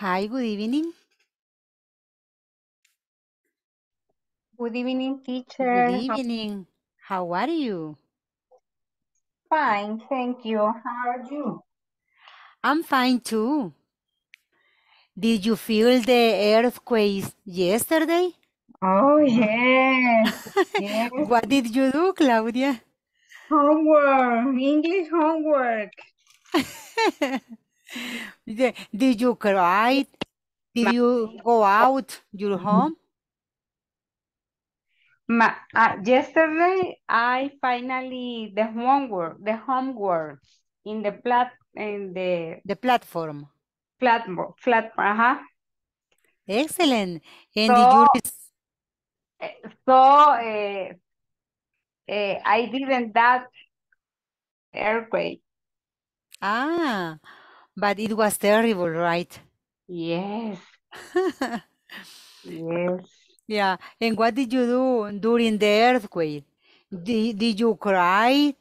Hi, good evening. Good evening, Good teacher. How- evening. How are you? Fine, thank you. How are you? I'm fine too. Did you feel the earthquake yesterday? Oh, yes, yes. What did you do, Claudia? Homework, English homework. Did, you cry? Did you go out your mm-hmm. home? Ma, uh, yesterday, I finally the homework, the homework in the plat in the the platform. Platform, platform. Uh -huh. Excellent. And so, did you? Eh, so uh, uh, I didn't that earthquake. Ah, But it was terrible, right? Yes. yes. Yeah. And what did you do during the earthquake? Did, you cry?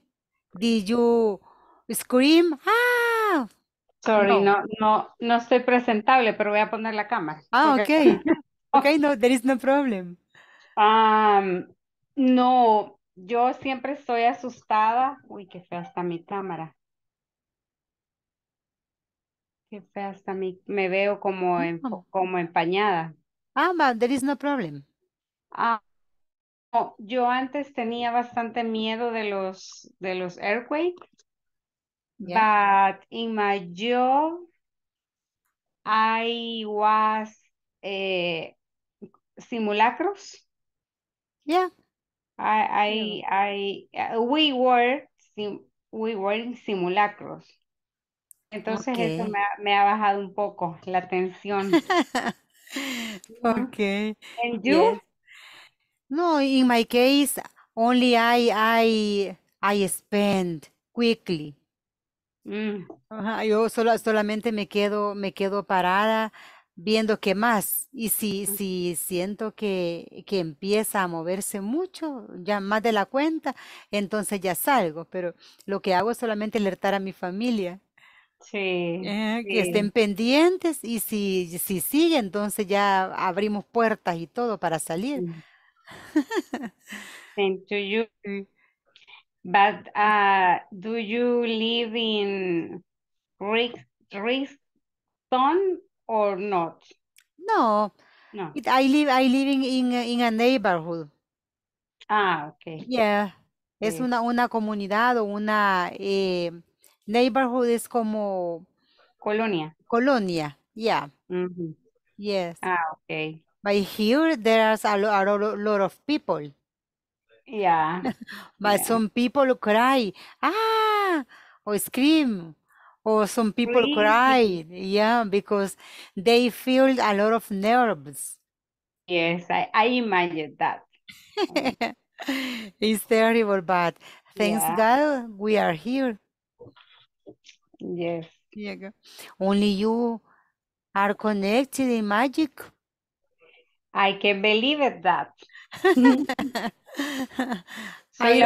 Did you scream? Ah! Sorry, no. no, no, estoy presentable, pero voy a poner la cámara. Ah, okay. okay, no, there is no problem. Um, no, yo siempre estoy asustada. Uy, qué fea está mi cámara. Qué fea hasta mí. Me veo como, como empañada. Ah, but there is no problem. Ah, yo antes tenía bastante miedo de los, de los earthquakes, But in my job, I was eh, simulacros. Yeah. I, I, I, we were, we were simulacros. Entonces eso me ha, me ha, bajado un poco la tensión. OK. And you? No, in my case, only I I I spend quickly. Mm. yo solo, solamente me quedo me quedo parada viendo qué más. Y si, mm. si siento que, que, empieza a moverse mucho, ya más de la cuenta, entonces ya salgo. Pero lo que hago es solamente alertar a mi familia. Sí, eh, que estén pendientes y si, si sigue, entonces ya abrimos puertas y todo para salir. you. But uh, do you live in town or not? No. No. I live I in, a neighborhood. Ah, okay. Yeah. Es una, una comunidad o una eh, Neighborhood is como... Colonia. Colonia, yeah. Mm -hmm. Yes. Ah, okay. But here there's a, a lot of people. Yeah. but yeah. some people cry, ah, or scream, or some people really? cry, yeah, because they feel a lot of nerves. Yes, I, I imagine that. it's terrible, but thanks yeah. God we are here. Yes. Only you are connected in magic. I can believe that. soy,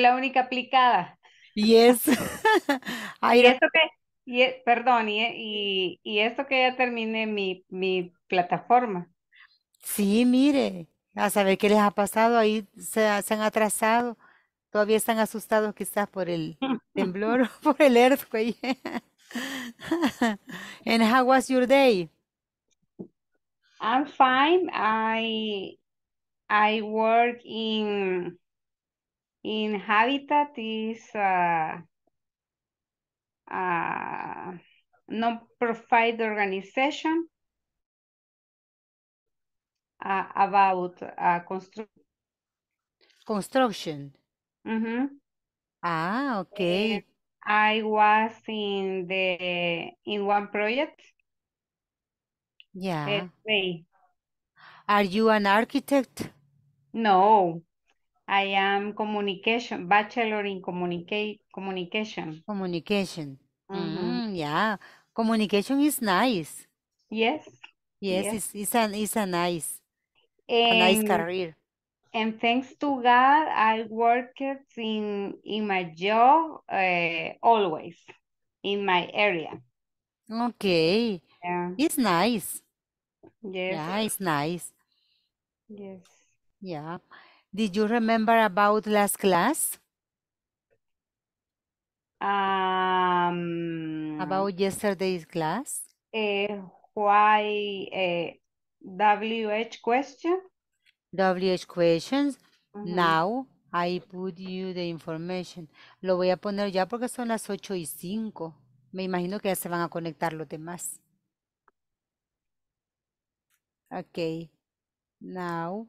la única, aplicada. Yes. y esto que, y, e, perdón, y, esto que ya terminé mi, mi plataforma. Sí, mire, a saber qué les ha pasado, ahí se han atrasado. Todavía están asustados quizás por el temblor o por el earthquake. And how was your day? I'm fine. I I work in in Habitat is a, organización non-profit organization uh, about uh, construction. Ah, okay. I was in the in one project Yeah. Are you an architect? No, I am communication, bachelor in communicate communication. Communication. Mhm. Mm, yeah. Communication is nice. Yes, Yes, yes. it's it's a it's a nice a nice career and thanks to God, I worked in in my job uh, always in my area. Okay. Yeah. It's nice. Yes. Yeah, it's nice. Yes. Yeah. Did you remember about last class? Um, about yesterday's class? Uh, why a uh, eh, WH question? WH questions. Uh -huh. Now, I put you the information. Lo voy a poner ya porque son las 8 y 5. Me imagino que ya se van a conectar los demás. Okay. Now,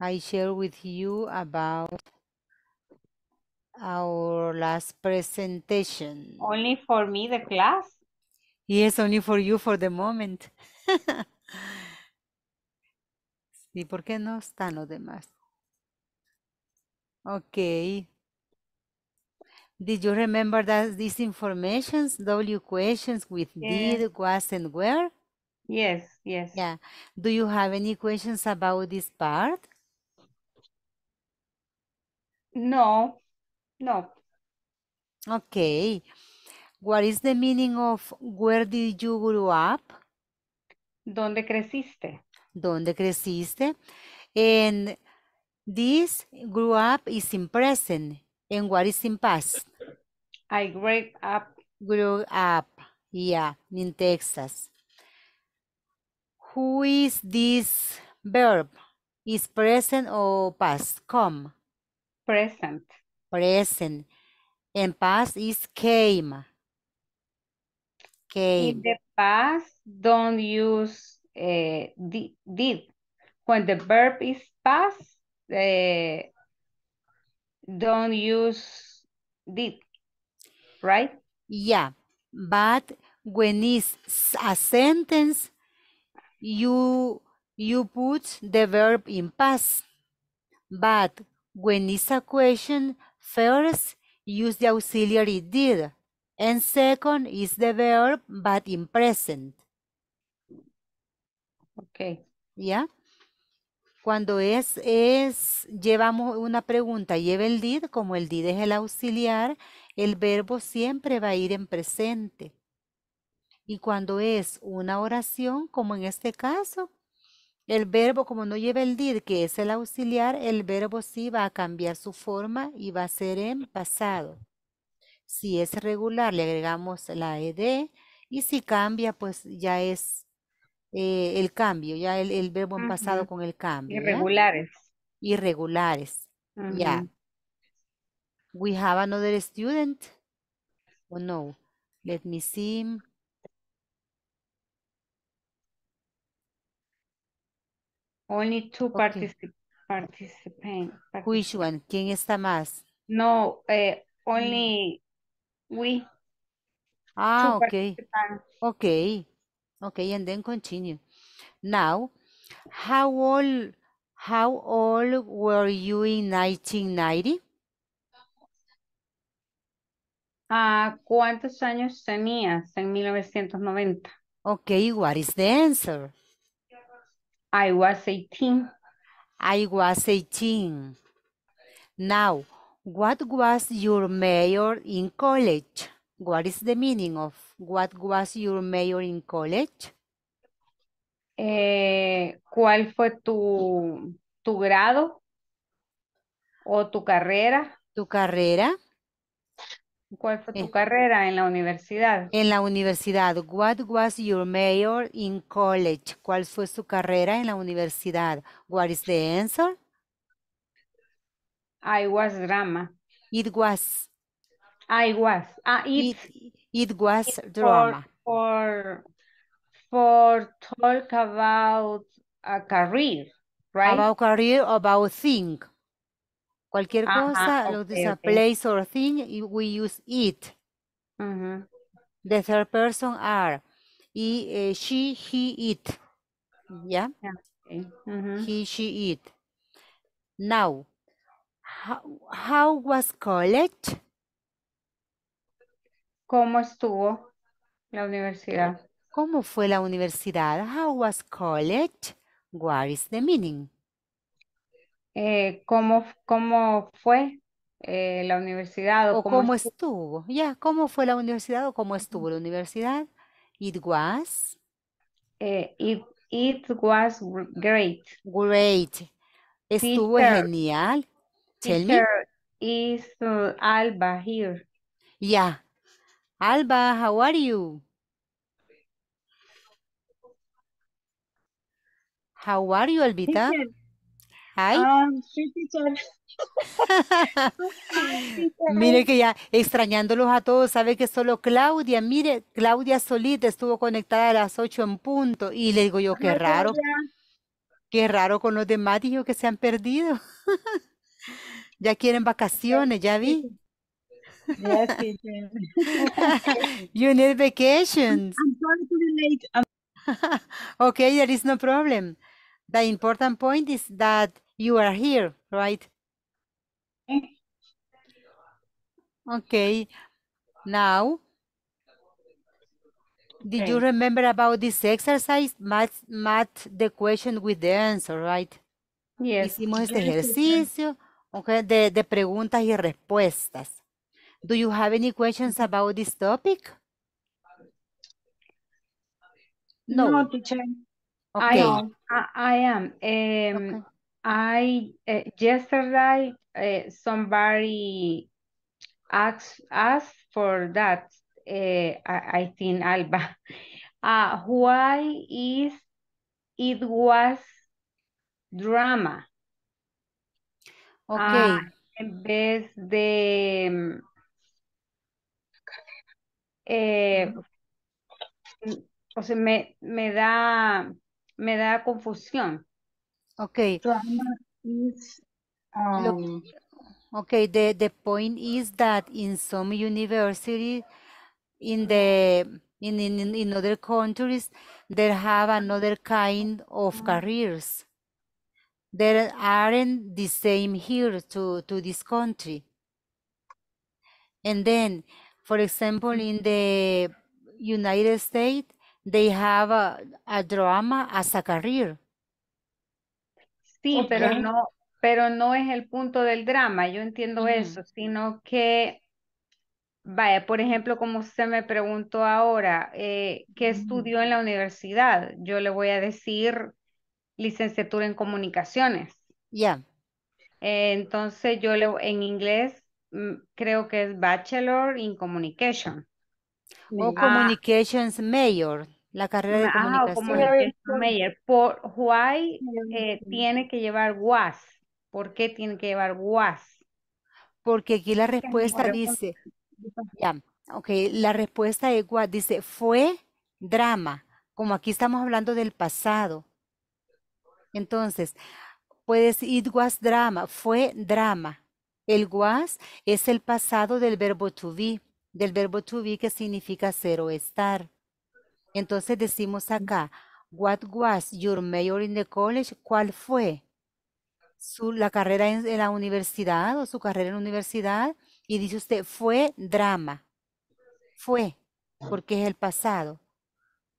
I share with you about our last presentation. Only for me, the class? Yes, only for you for the moment. ¿Y por qué no están los demás? Okay. Did you remember that these informations, W questions with did, was, and where? Yes, yes. Yeah. Do you have any questions about this part? No, no. Okay. What is the meaning of where did you grow up? ¿Dónde creciste? donde creciste. And this grew up is in present. And what is in past? I grew up. Grew up, yeah, in Texas. Who is this verb? Is present or past? Come. Present. Present. And past is came. Came. In the past, don't use uh, did. When the verb is past, uh, don't use did, right? Yeah, but when it's a sentence, you you put the verb in past. But when it's a question, first use the auxiliary did, and second is the verb but in present. ¿Ya? Cuando es, es, llevamos una pregunta, lleva el did, como el did es el auxiliar, el verbo siempre va a ir en presente. Y cuando es una oración, como en este caso, el verbo, como no lleva el did, que es el auxiliar, el verbo sí va a cambiar su forma y va a ser en pasado. Si es regular, le agregamos la ed, y si cambia, pues ya es eh, el cambio, ya el, verbo en pasado con el cambio. Irregulares. Irregulares, ya. We have another student. Oh no, let me see. Only two participants. Which one? ¿Quién está más? No, eh, only mm. we. Ah, okay ok. Ok. okay and then continue now how old how old were you in 1990 Uh, ah, ¿Cuántos años tenías en 1990? Okay, what is the answer? I was 18. I was 18. Now, what was your major in college? What is the meaning of? What was your major in college? Eh, ¿Cuál fue tu, tu grado o tu carrera? ¿Tu carrera? ¿Cuál fue tu eh. carrera en la universidad? En la universidad. What was your major in college? ¿Cuál fue su carrera en la universidad? What is the answer? I was drama. It was. I was. Ah, it. it It was drama. For, for, for talk about a career, right? About career, about thing. Cualquier Ajá, cosa, okay, okay. a place or thing, we use it. Mm -hmm. The third person are he, uh, she, he, it. Yeah? Okay. Mm -hmm. He, she, it. Now, how, how was college? ¿Cómo estuvo la universidad? ¿Cómo fue la universidad? How was college? What is the meaning? Eh, ¿cómo, ¿Cómo fue eh, la universidad? ¿O, cómo, estuvo? Ya, ¿cómo fue la universidad o cómo estuvo la universidad? It was. Eh, it, was great. Great. Estuvo genial. Tell me. is uh, Alba here. Ya, Alba, how are you? How are you, Albita? Hi. Ah, mire que ya extrañándolos a todos, sabe que solo Claudia, mire, Claudia Solita estuvo conectada a las 8 en punto y le digo yo, qué raro, qué raro con los demás, dijo que se han perdido. ya quieren vacaciones, ya vi. yes, Adrian. you need vacations. I'm, sorry to be late. I'm... okay, there is no problem. The important point is that you are here, right? Okay. Now, did okay. you remember about this exercise? Match, match the question with the answer, right? Yes. Hicimos este ejercicio okay, de, de preguntas y respuestas. Do you have any questions about this topic? No, no teacher. Okay. I, I, I am. Um, okay. I uh, yesterday uh, somebody asked us for that. Uh, I, I, think Alba. Uh, why is it was drama? Okay. Uh, best the eh, o sea, me, me, da, me da confusión. Ok. um... okay, the, the point is that in some universities, in the in, in, in other countries, they have another kind of careers. There aren't the same here to, to this country. And then For example, in the United States, they have a, drama as a career. Sí, pero no, pero no es el punto del drama, yo entiendo eso, sino que, vaya, por ejemplo, como usted me preguntó ahora, eh, ¿qué estudió en la universidad? Yo le voy a decir licenciatura en comunicaciones. Ya. Eh, entonces yo le, en inglés Mm, creo que es Bachelor in Communication. O ah. Communications Major, la carrera de ah, comunicación. Mayor. Por why eh, tiene que llevar was. ¿Por qué tiene que llevar was? Porque aquí la respuesta dice, ya, la respuesta es was, dice fue drama, como aquí estamos hablando del pasado. Entonces, puedes it was drama, fue drama. El was es el pasado del verbo to be, del verbo to be que significa ser o estar. Entonces decimos acá, what was your major in the college? ¿Cuál fue? Su, la carrera en, la universidad o su carrera en la universidad. Y dice usted, fue drama. Fue, porque es el pasado.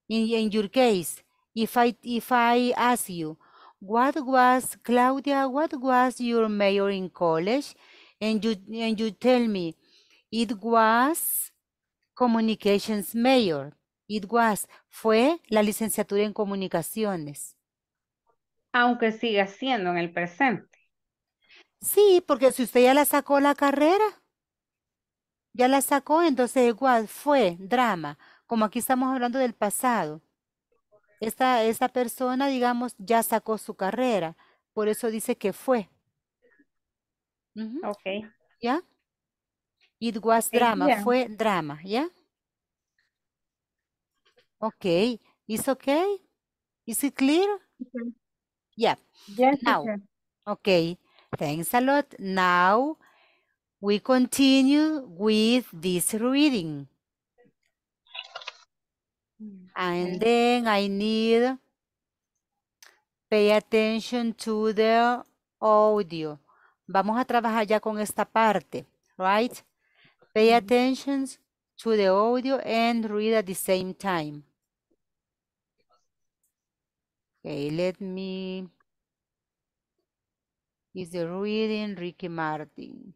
In, in your case, if I, if I ask you, what was, Claudia, what was your major in college? and you tell me it was communications major it was fue la licenciatura en comunicaciones aunque siga siendo en el presente sí porque si usted ya la sacó la carrera ya la sacó entonces igual fue drama como aquí estamos hablando del pasado esta persona digamos ya sacó su carrera por eso dice que fue Mm -hmm. Okay. Yeah. It was eh, drama. Yeah. Fue drama. Yeah. Okay. Is okay? Is it clear? Okay. Yeah. Yes, now. Okay. Thanks a lot. Now we continue with this reading. And then I need pay attention to the audio. Vamos a trabajar ya con esta parte, right? Pay attention to the audio and read at the same time. Okay, let me... Is the reading Ricky Martin?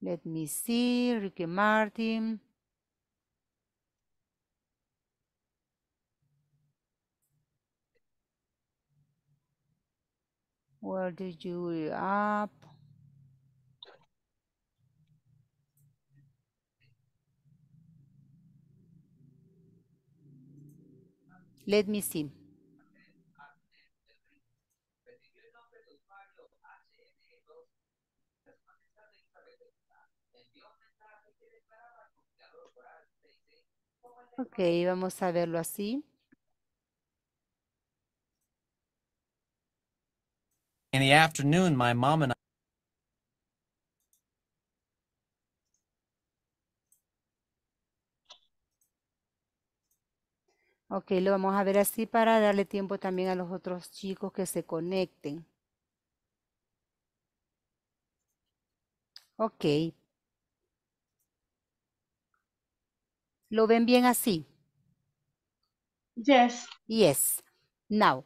Let me see, Ricky Martin. Where did you Let me see. Ok, vamos a verlo así. In the afternoon my mom Ok, lo vamos a ver así para darle tiempo también a los otros chicos que se conecten. Ok. ¿Lo ven bien así? Yes. Yes. Now,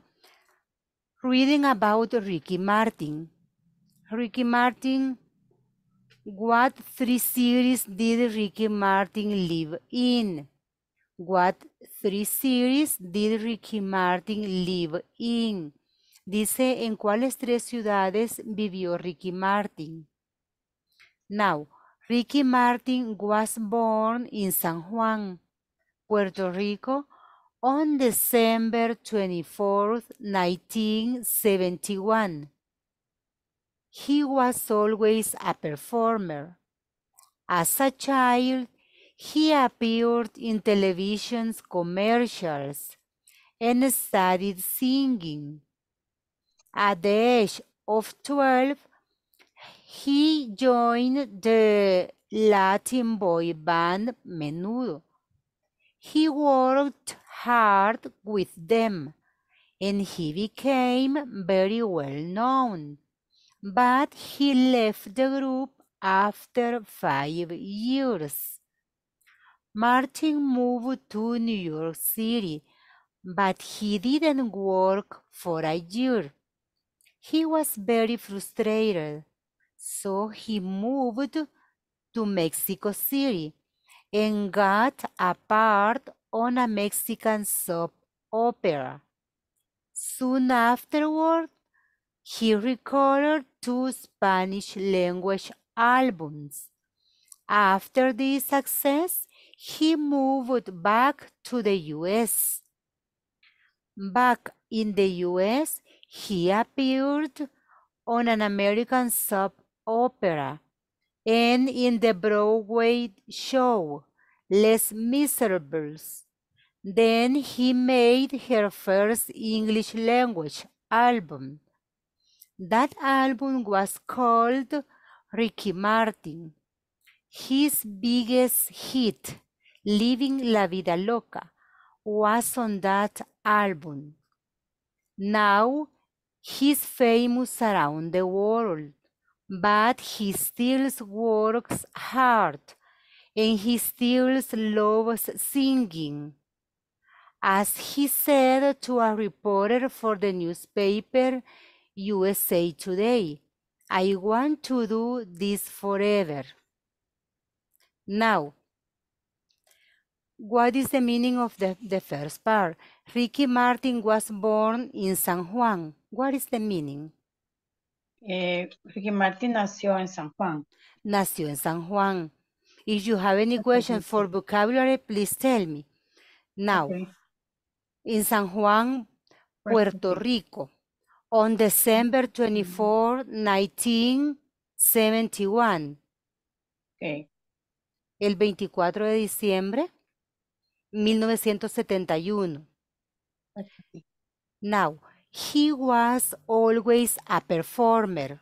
reading about Ricky Martin. Ricky Martin, what three series did Ricky Martin live in? What three series did Ricky Martin live in? Dice en cuáles tres ciudades vivió Ricky Martin. Now, Ricky Martin was born in San Juan, Puerto Rico on December 24, 1971. He was always a performer. As a child, he appeared in television commercials and studied singing. At the age of 12, he joined the Latin boy band Menudo. He worked hard with them, and he became very well known. But he left the group after five years. Martin moved to New York City, but he didn't work for a year. He was very frustrated, so he moved to Mexico City and got a part on a Mexican soap opera. Soon afterward, he recorded two Spanish language albums. After this success, he moved back to the US. Back in the US, he appeared on an American soap opera and in the Broadway show les miserables. Then he made her first English language album. That album was called Ricky Martin. His biggest hit, Living La Vida Loca, was on that album. Now he's famous around the world, but he still works hard and he still loves singing. As he said to a reporter for the newspaper USA Today, I want to do this forever. Now, what is the meaning of the, the first part? Ricky Martin was born in San Juan. What is the meaning? Eh, Ricky Martin nació en San Juan. Nació en San Juan. If you have any questions for vocabulary, please tell me. Now, okay. in San Juan, Puerto Rico, on December mm-hmm. 24, 1971. Okay. El 24 de diciembre, 1971. Okay. Now, he was always a performer.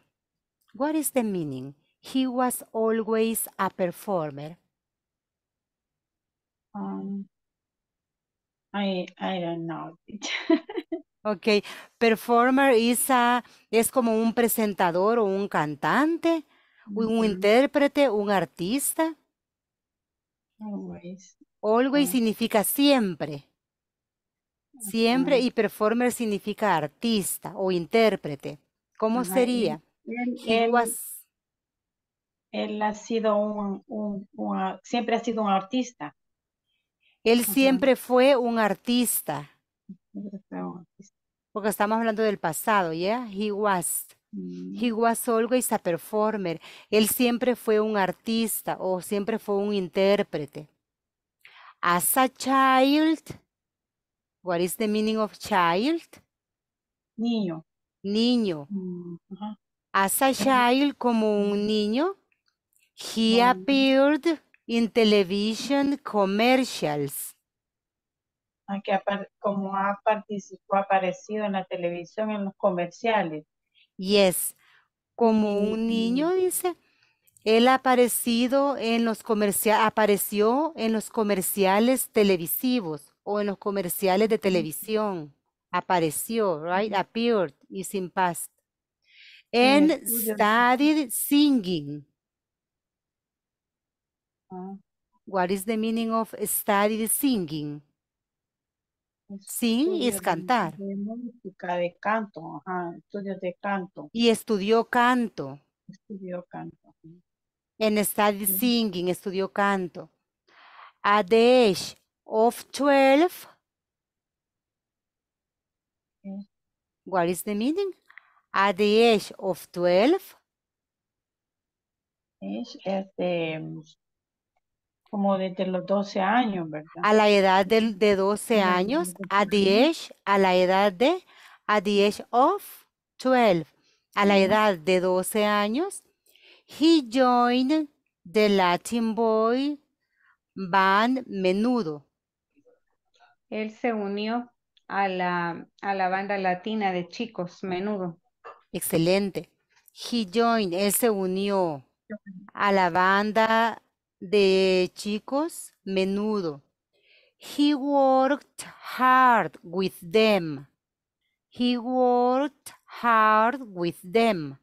What is the meaning? He was always a performer. Um, I, don't know. ok, performer is a, es como un presentador o un cantante, un intérprete, un artista. Always. Always significa siempre. Siempre y performer significa artista o intérprete. ¿Cómo sería? He was él ha sido un, siempre ha sido un artista. Él siempre fue un artista. Porque estamos hablando del pasado, ¿ya? He was. He mm. was always a performer. Él siempre fue un artista o siempre fue un intérprete. As a child, what is the meaning of child? Niño. Niño. Mm, As a child, como un mm. niño, He appeared in television commercials. Ah, como ha participado, aparecido en la televisión, en los comerciales. Yes, como un niño dice, él ha aparecido en los comerciales, apareció en los comerciales televisivos o en los comerciales de televisión. Apareció, right? Appeared is in past. And studied singing. What is the meaning of study singing? Sing es cantar. De de canto, de canto. Y estudió canto. Estudió canto. En study singing, estudió canto. At the age of 12. What is the meaning? At the age of 12. es como desde los 12 años, ¿verdad? A la edad de, de 12 años, a a la edad de, a of 12, a la edad de 12 años, he joined the Latin Boy Band Menudo. Él se unió a la, a la banda latina de chicos Menudo. Excelente. He joined, él se unió a la banda de chicos menudo. He worked hard with them. He worked hard with them.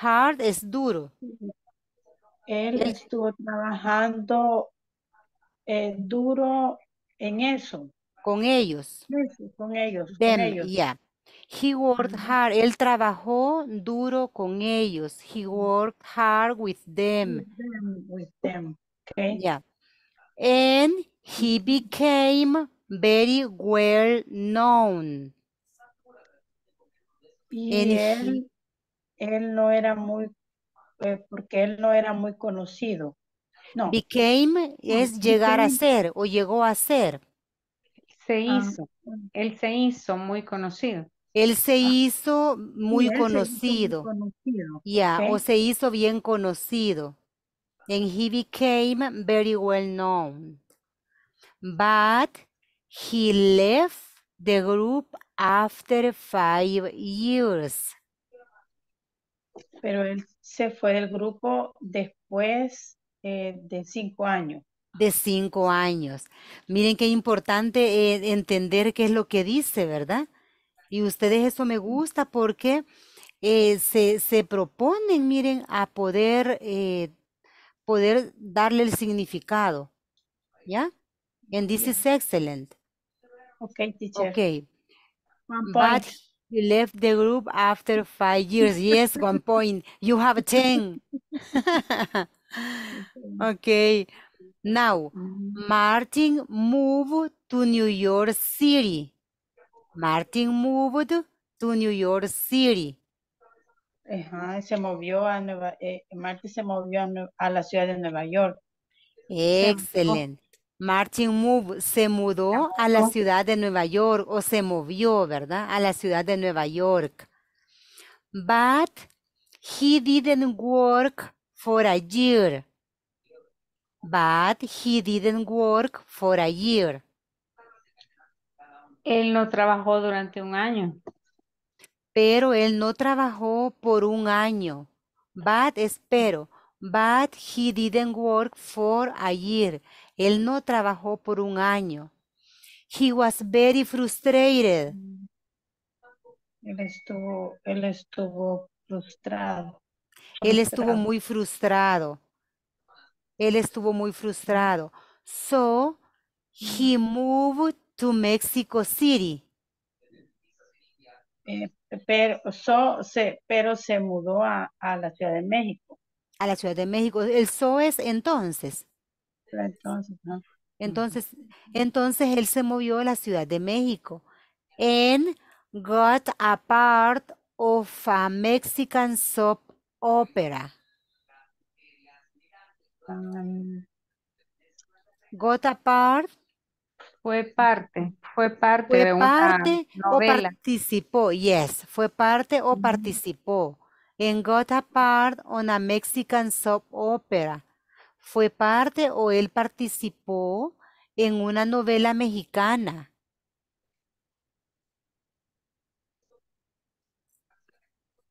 Hard es duro. Él estuvo trabajando eh, duro en eso. Con ellos. con ellos. He worked hard. Él trabajó duro con ellos. He worked hard with them. With them, Yeah. And he became very well known. Y él, él no era muy, eh, porque él no era muy conocido. No. Became es llegar a ser o llegó a ser. Se ah. hizo, él se hizo muy conocido. Ah. Él se hizo muy conocido. ya, o se hizo bien conocido. And he became very well known. But he left the group after five years. Pero él se fue del grupo después eh, de cinco años de cinco años. Miren qué importante eh, entender qué es lo que dice, ¿verdad? Y ustedes eso me gusta porque eh, se, se, proponen, miren, a poder, eh, poder darle el significado. ¿Ya? And this is excellent. Okay, teacher. Okay. One point. But he left the group after five years. yes, one point. You have ten. okay. Now, mm. Martin moved to New York City. Martin moved to New York City. se movió a Nueva, eh, Martin se movió a, la ciudad de Nueva York. Excelente. Martin se mudó a la ciudad de Nueva York o se movió, ¿verdad? A la ciudad de Nueva York. But he didn't work for a year. But he didn't work for a year. Él no trabajó durante un año. Pero él no trabajó por un año. But, espero, but he didn't work for a year. Él no trabajó por un año. He was very frustrated. Él estuvo, él estuvo frustrado. Él estuvo muy frustrado. Él estuvo muy frustrado. So he moved to Mexico City. Eh, pero, so, se, pero se mudó a, la Ciudad de México. A la Ciudad de México. El so es entonces. Entonces, entonces, entonces él se movió a la Ciudad de México. And got a part of a Mexican soap opera. Ah, got a part fue parte, fue parte de una parte o participó, yes, fue parte o participó en Got Apart on a Mexican Soap Opera. Fue parte o él participó en una novela mexicana.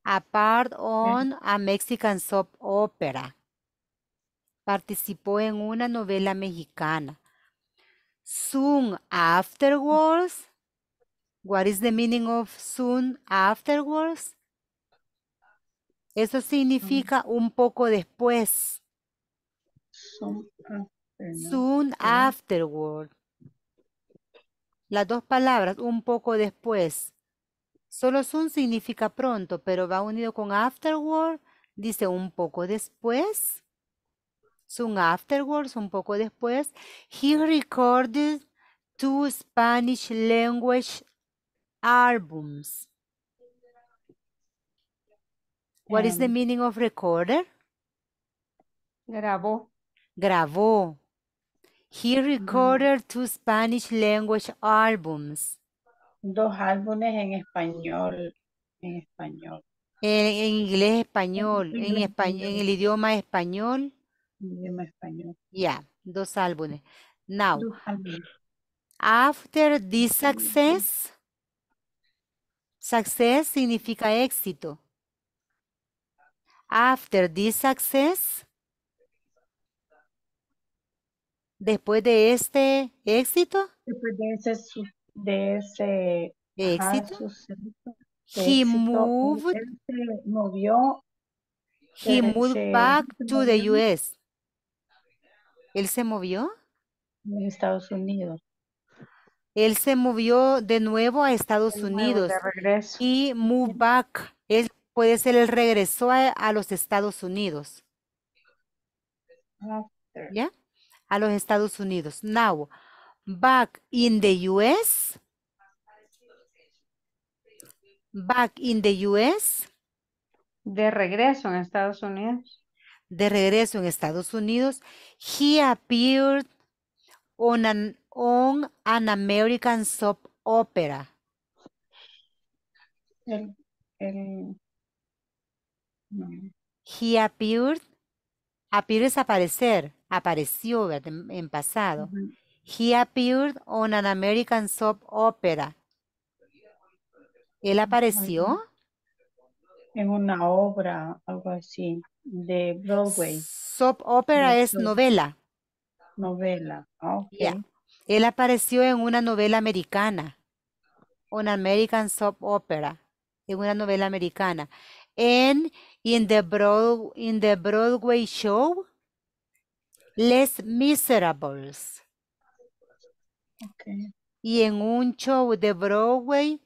Apart on a Mexican Soap Opera. Participó en una novela mexicana soon afterwards? What is the meaning of soon afterwards? Eso significa un poco después. Soon, afterwards. afterward. Las dos palabras, un poco después. Solo soon significa pronto, pero va unido con afterward, dice un poco después soon afterwards, un poco después, he recorded two Spanish language albums. What is the em, meaning of recorder? Grabó. Grabó. He mm. recorded two Spanish language albums. Dos álbumes en español. En español. En, inglés español. En, español, en el idioma español idioma español. Yeah, dos álbumes. Now, after this success, success significa éxito. After this success, después de este éxito. Después de ese, éxito. he moved. movió. He moved back to the US. ¿Él se movió? En Estados Unidos. Él se movió de nuevo a Estados Unidos. De regreso. Y move back. Él puede ser el regresó a, los Estados Unidos. ¿Ya? A los Estados Unidos. Now, back in the US. Back in the US. De regreso en Estados Unidos de regreso en Estados Unidos, he appeared on an, on an American soap opera. He appeared. Appear aparecer. Apareció en, pasado. He appeared on an American soap opera. Él apareció en una obra, algo así, de Broadway. Soap opera es novela. Novela, ah, okay. Él apareció en una novela americana, una American soap opera, en una novela americana. En in the, Broad, in the Broadway show, Les Miserables. Okay. Y en un show de Broadway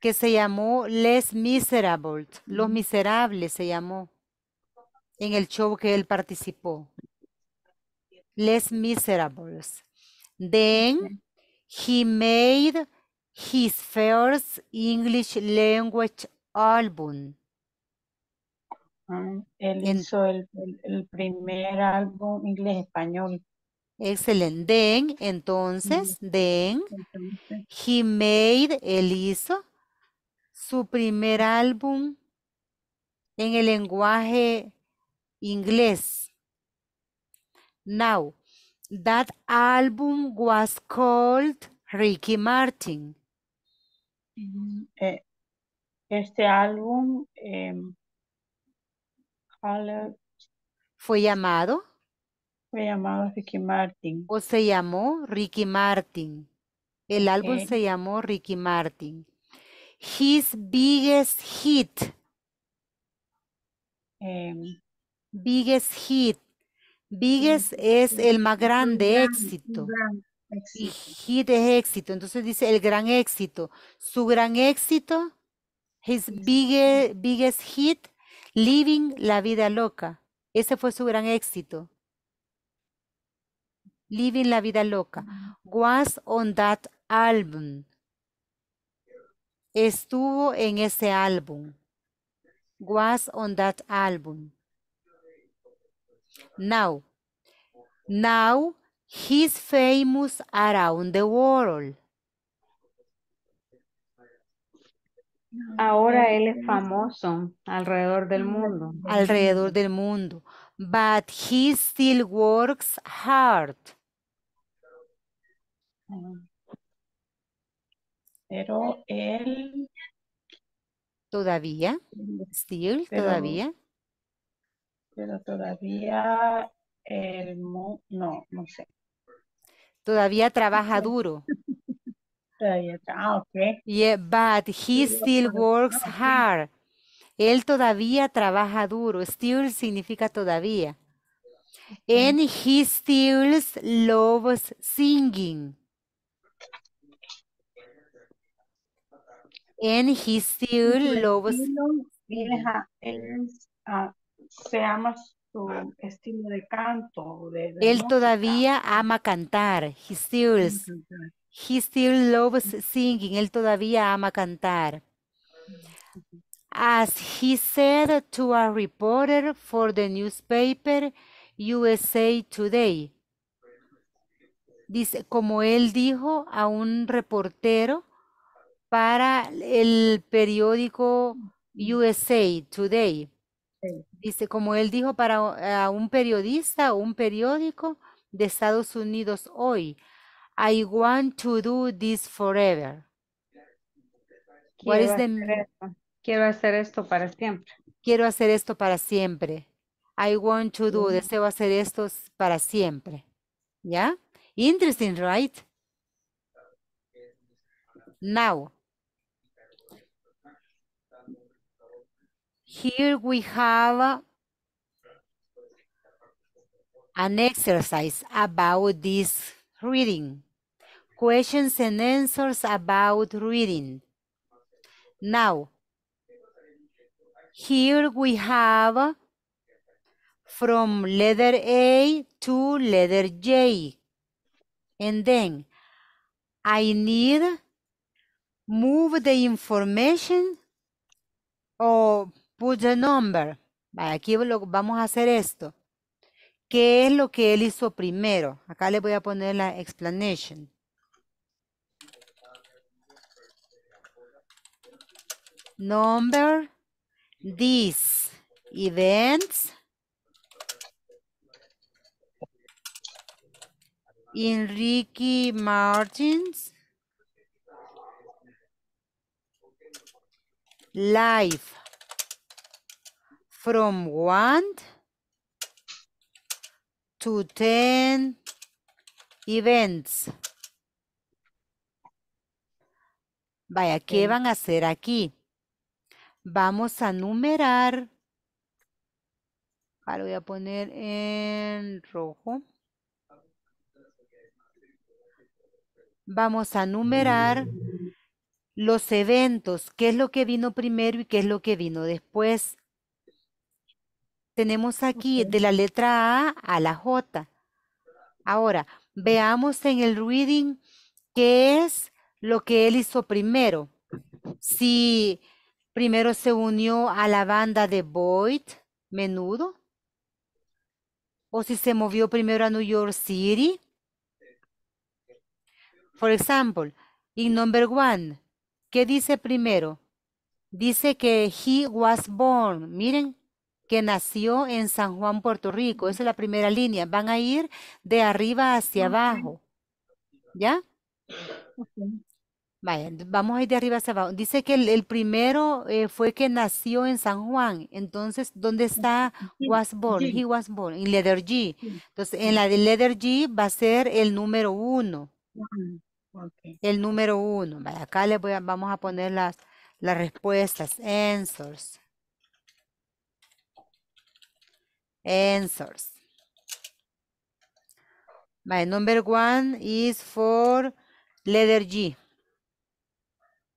que se llamó Les Miserables, Los Miserables se llamó, en el show que él participó. Les Miserables. Then he made his first English language album. Ah, él hizo el, el primer álbum inglés-español. Excelente. Then, entonces, then, he made, él hizo su primer álbum en el lenguaje inglés. Now, that album was called Ricky Martin. Eh, este álbum em, fue llamado fue llamado Ricky Martin. O se llamó Ricky Martin. El álbum se llamó Ricky Martin. His biggest hit. Em, biggest hit. Biggest es el más grande éxito. Y hit es éxito. Entonces dice el gran éxito. Su gran éxito, his biggest, biggest hit, living la vida loca. Ese fue su gran éxito. Living La Vida Loca, was on that album. Estuvo en ese álbum. Was on that album. Now, now he's famous around the world. Ahora él es famoso alrededor del mundo. Alrededor del mundo. But he still works hard. Pero él... ¿Todavía? ¿Still? ¿Todavía? Pero todavía el... No, no sé. Todavía trabaja duro. todavía ah, Yeah, but he still works hard. Él todavía trabaja duro. Still significa todavía. And he still loves singing. And he still loves. Él, se ama su estilo de canto. él todavía ama cantar. He still, he still loves singing. Él todavía ama cantar. As he said to a reporter for the newspaper USA Today. Dice, como él dijo a un reportero para el periódico USA Today. Dice, como él dijo, para un periodista o un periódico de Estados Unidos hoy, I want to do this forever. Quiero, hacer, esto. Quiero hacer esto para siempre. Quiero hacer esto para siempre. I want to do, deseo hacer esto para siempre. ¿Ya? Interesting, right? Now. Here we have an exercise about this reading. Questions and answers about reading. Now, here we have from letter A to letter J. And then I need move the information or Put the number. Aquí vamos a hacer esto. ¿Qué es lo que él hizo primero? Acá le voy a poner la explanation. Number, these events Enrique Martin's life from one to ten events. Vaya, ¿qué van a hacer aquí? Vamos a numerar. Ahora voy a poner en rojo. Vamos a numerar mm. los eventos. ¿Qué es lo que vino primero y qué es lo que vino después? Tenemos aquí de la letra A a la J. Ahora, veamos en el reading qué es lo que él hizo primero. Si primero se unió a la banda de Boyd, menudo, o si se movió primero a New York City. For example, in number one, ¿qué dice primero? Dice que he was born. Miren, que nació en San Juan, Puerto Rico. Esa es la primera línea. Van a ir de arriba hacia abajo. ¿Ya? vamos a ir de arriba hacia abajo. Dice que el, primero eh, fue que nació en San Juan. Entonces, ¿dónde está was born? He was born. En letter G. Entonces, en la de letter G va a ser el número uno. El número uno. acá le voy a, vamos a poner las, las respuestas. Answers. answers. My number one is for letter G.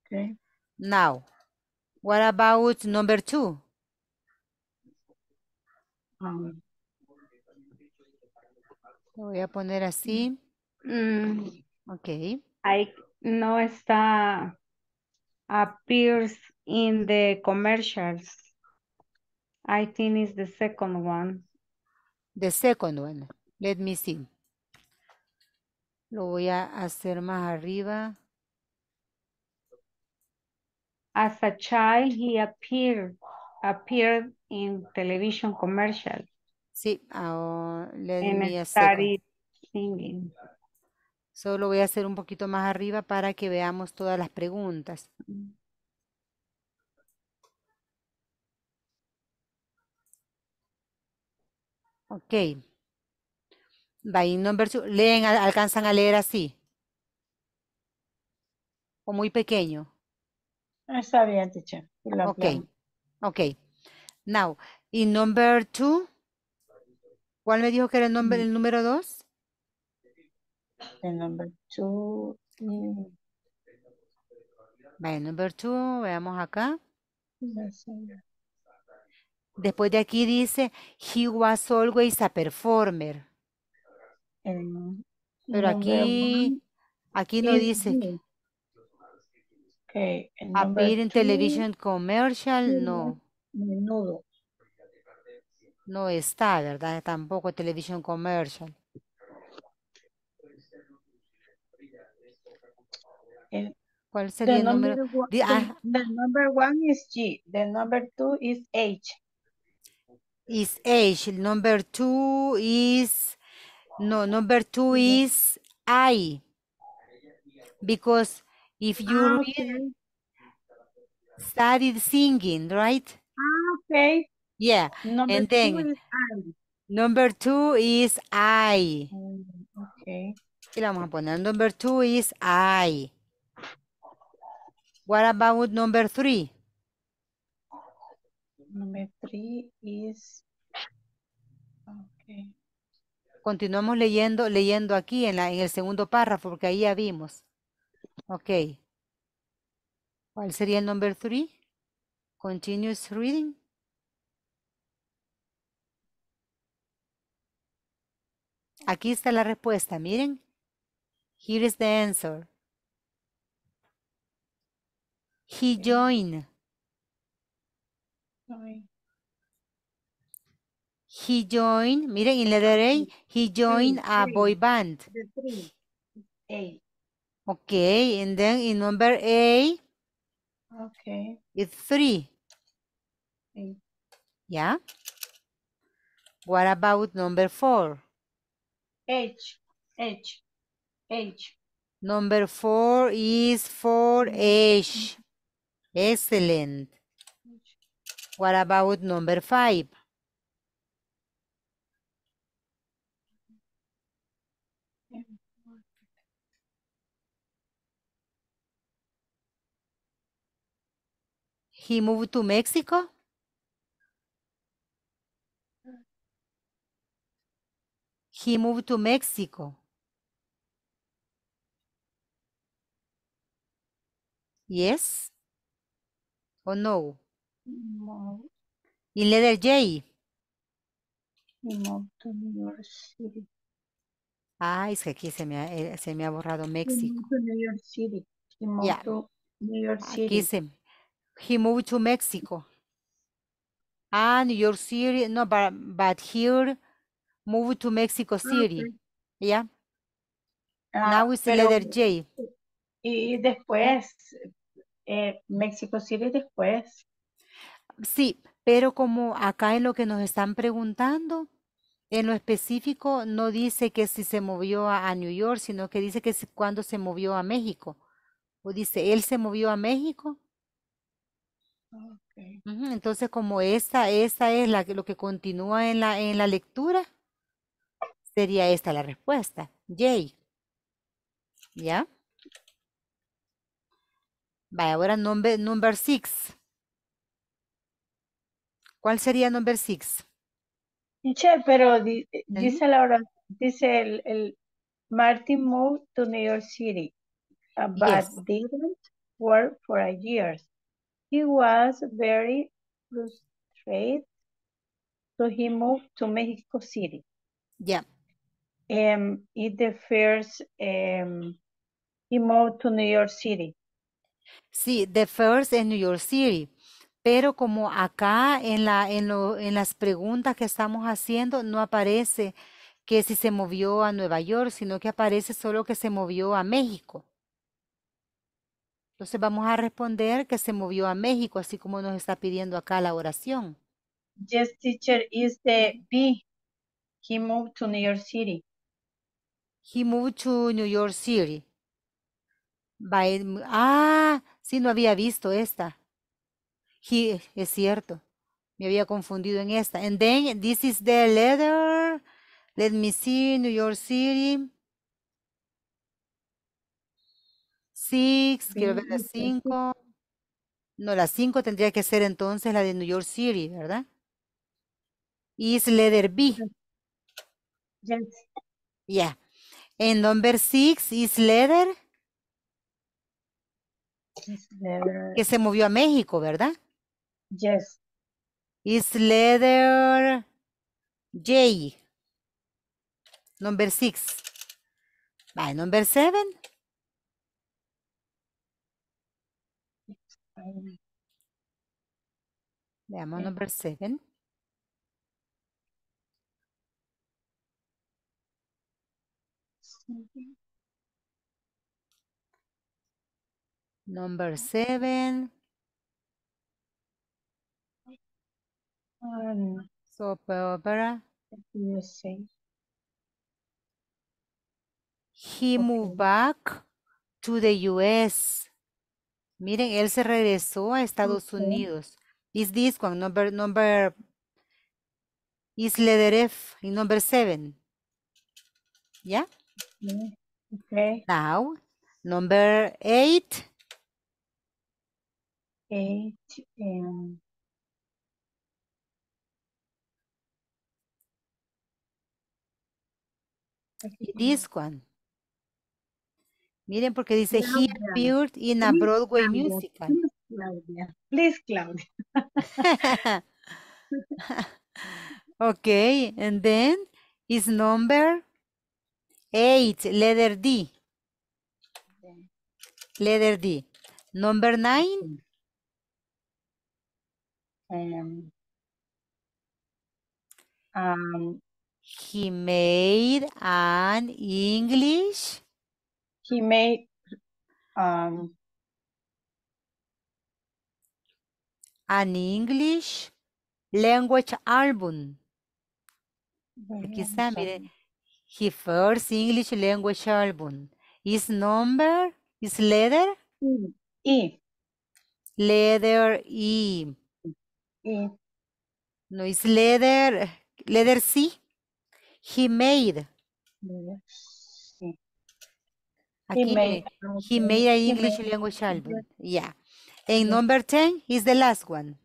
Okay. Now, what about number two? Um, voy a poner así. Um, ok. I, no está appears in the commercials. I think it's the second one. The second one. Let me see. Lo voy a hacer más arriba. As a child, he appeared, appeared in television commercial. Sí, ahora let me Solo voy a hacer un poquito más arriba para que veamos todas las preguntas. Mm. Ok. Va, y número ¿Leen, alcanzan a leer así? ¿O muy pequeño? Está bien, teacher. Pues ok. Ok. Now, y número 2. ¿Cuál me dijo que era el número 2? Mm. El número 2. Va, el número 2, mm. veamos acá. Después de aquí dice, he was always a performer. Pero aquí, aquí no dice. A okay, appear in television commercial, no. No está, ¿verdad? Tampoco television commercial. Eh, ¿Cuál sería el número? The, the number one is G, the number two is H. is age. Number two is, no, number two is I. Because if you ah, okay. read, studied singing, right? Ah, okay. Yeah. Number and then number two is I. Mm, okay. Y la vamos a poner. Number two is I. What about number three? is... Continuamos leyendo, leyendo aquí en, la, en el segundo párrafo porque ahí ya vimos. Ok. ¿Cuál sería el number three? Continuous reading. Aquí está la respuesta, miren. Here is the answer. He joined. Join. He joined, miren, en letter A, he joined a boy band. Okay, and then in number A. Okay. It's three. Yeah. What about number four? H, H, H. Number four is 4H. Excellent. What about number five? he moved to Mexico? He moved to Mexico. Yes or no? No. In letter J. He moved to New York City. Ah, es que aquí se me ha, eh, se me ha borrado México. He moved to New York City. He moved to New York City he moved to Mexico. And ah, York city, no, but, here moved to Mexico ah, City. Yeah. Ah, Now letter J. Y después, eh, Mexico City después. Sí, pero como acá en lo que nos están preguntando, en lo específico no dice que si se movió a, New York, sino que dice que cuando se movió a México. O dice, él se movió a México Okay. Entonces, como esta, esta es la, lo que continúa en la, en la lectura, sería esta la respuesta. Jay, ¿Ya? Vaya, ahora number, number six. ¿Cuál sería number six? pero dice dice Laura, dice el, el Martin moved to New York City, but didn't work for a year. He was very frustrated, so he moved to Mexico City. Yeah. Um, the first, um, he moved to New York City. Sí, the first in New York City. Pero como acá en, la, en, lo, en las preguntas que estamos haciendo no aparece que si se movió a Nueva York, sino que aparece solo que se movió a México. Entonces vamos a responder que se movió a México, así como nos está pidiendo acá la oración. Yes, teacher, is the B. He moved to New York City. He moved to New York City. ah, sí, no había visto esta. He, es cierto. Me había confundido en esta. And then, this is the letter. Let me see, New York City. quiero ver la 5. No, la 5 tendría que ser entonces la de New York City, ¿verdad? Is letter B. Yes. Yeah. En number 6, is letter. Que se movió a México, ¿verdad? Yes. Is letter J. Number 6. Vale, number 7. Yeah, eh. i number seven. Number seven. Um, soap opera. He okay. moved back to the U.S. Miren, él se regresó a Estados Unidos. Is this one, number, number, is letter F number seven. ¿Ya? Mm, okay. Now, number eight. Eight. Em. this one. Miren porque dice he appeared in a Broadway musical. Please, Claudia. Please, okay, and then is number eight, letter D. Letter D. Number nine. Um, um, he made an English he made um, an English language album. Aquí está, mire. His first English language album. Is number, is letter? E. Letter E. E. No, is letter, letter C. He made. Yes. Aquí, he made an English language album. Yeah. And number 10 is the last one.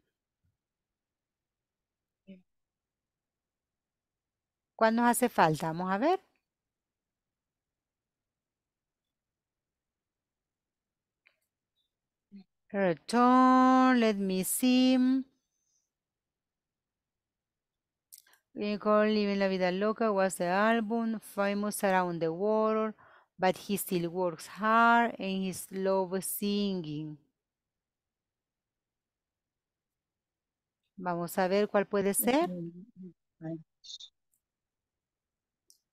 ¿Cuál nos hace falta? Vamos a ver. Return, let me see. call Living la Vida Loca was the album, famous around the world but he still works hard and he loves singing. Vamos a ver cuál puede ser.